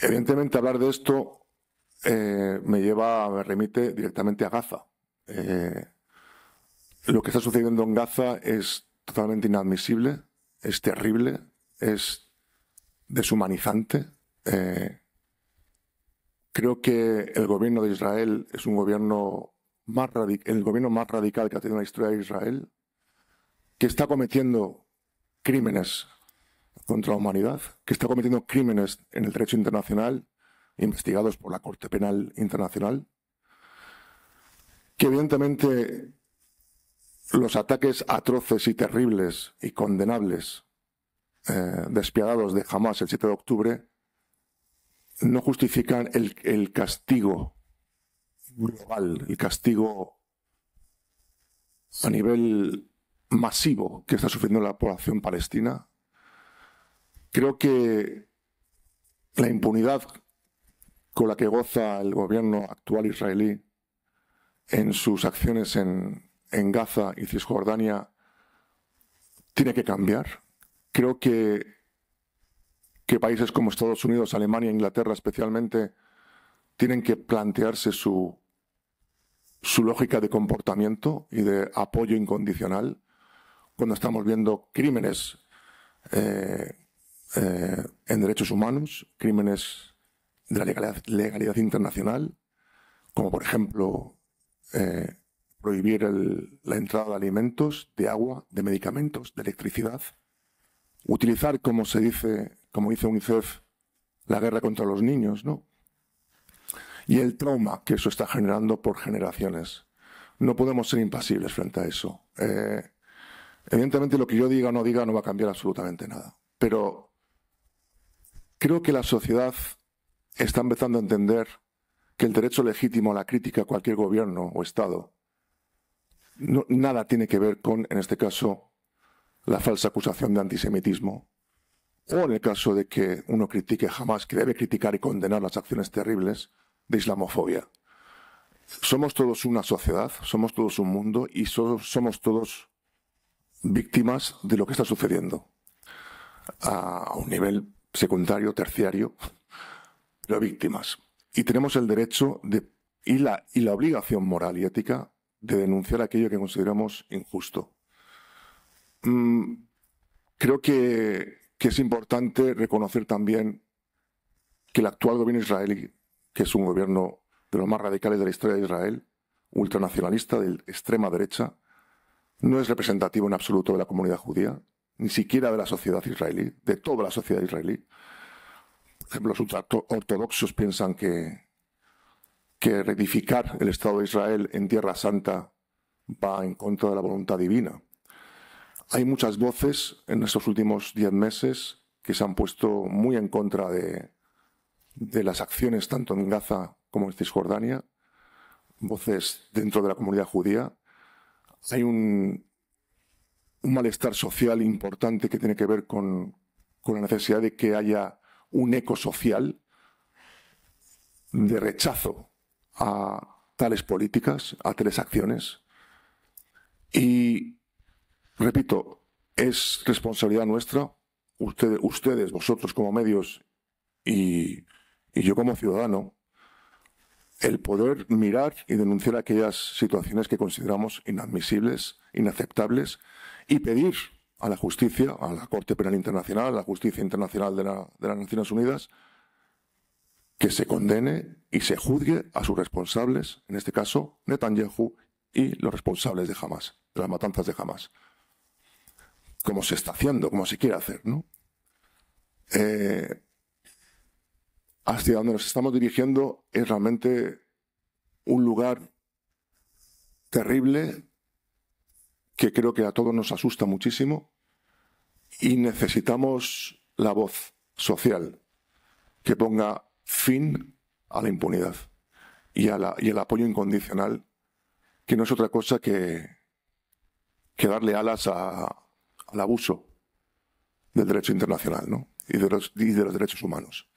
Evidentemente, hablar de esto eh, me lleva, me remite directamente a Gaza. Eh, lo que está sucediendo en Gaza es totalmente inadmisible, es terrible, es deshumanizante. Eh, creo que el gobierno de Israel es un gobierno más el gobierno más radical que ha tenido la historia de Israel, que está cometiendo crímenes contra la humanidad, que está cometiendo crímenes en el derecho internacional, investigados por la Corte Penal Internacional, que evidentemente los ataques atroces y terribles y condenables, eh, despiadados de Hamas el 7 de octubre, no justifican el, el castigo global, el castigo a nivel masivo que está sufriendo la población palestina Creo que la impunidad con la que goza el gobierno actual israelí en sus acciones en, Gaza y Cisjordania tiene que cambiar. Creo que, que países como Estados Unidos, Alemania, Inglaterra especialmente, tienen que plantearse su, su lógica de comportamiento y de apoyo incondicional cuando estamos viendo crímenes eh, eh, en derechos humanos, crímenes de la legalidad, internacional, como por ejemplo eh, prohibir la entrada de alimentos, de agua, de medicamentos, de electricidad, utilizar, como se dice, como dice UNICEF, la guerra contra los niños, ¿no? Y el trauma que eso está generando por generaciones. No podemos ser impasibles frente a eso. Eh, evidentemente lo que yo diga o no diga no va a cambiar absolutamente nada. Pero Creo que la sociedad está empezando a entender que el derecho legítimo a la crítica a cualquier gobierno o Estado nada tiene que ver con, en este caso, la falsa acusación de antisemitismo, o en el caso de que uno critique jamás, que debe criticar y condenar las acciones terribles de islamofobia. Somos todos una sociedad, somos todos un mundo y somos todos víctimas de lo que está sucediendo a un nivel secundario, terciario, las víctimas. Y tenemos el derecho y, la, obligación moral y ética de denunciar aquello que consideramos injusto. Mm, creo que, que es importante reconocer también que el actual gobierno israelí, que es un gobierno de los más radicales de la historia de Israel, ultranacionalista, de extrema derecha, no es representativo en absoluto de la comunidad judía, ni siquiera de la sociedad israelí, de toda la sociedad israelí. los ortodoxos piensan que, que reedificar el Estado de Israel en Tierra Santa va en contra de la voluntad divina. Hay muchas voces en estos últimos diez meses que se han puesto muy en contra de, de las acciones tanto en Gaza como en Cisjordania, voces dentro de la comunidad judía. Hay un, un malestar social importante que tiene que ver con, con la necesidad de que haya un eco social de rechazo a tales políticas, a tales acciones. Y, repito, es responsabilidad nuestra, ustedes ustedes, vosotros como medios y yo como ciudadano, el poder mirar y denunciar aquellas situaciones que consideramos inadmisibles, inaceptables y pedir a la justicia, a la Corte Penal Internacional, a la justicia internacional de, las Naciones Unidas, que se condene y se juzgue a sus responsables, en este caso Netanyahu y los responsables de Hamas, de las matanzas de Hamas. Como se está haciendo, como se quiere hacer, ¿no? Eh, hacia donde nos estamos dirigiendo es realmente un lugar terrible que creo que a todos nos asusta muchísimo y necesitamos la voz social que ponga fin a la impunidad y, al el apoyo incondicional, que no es otra cosa que, darle alas al abuso del derecho internacional y de los derechos humanos.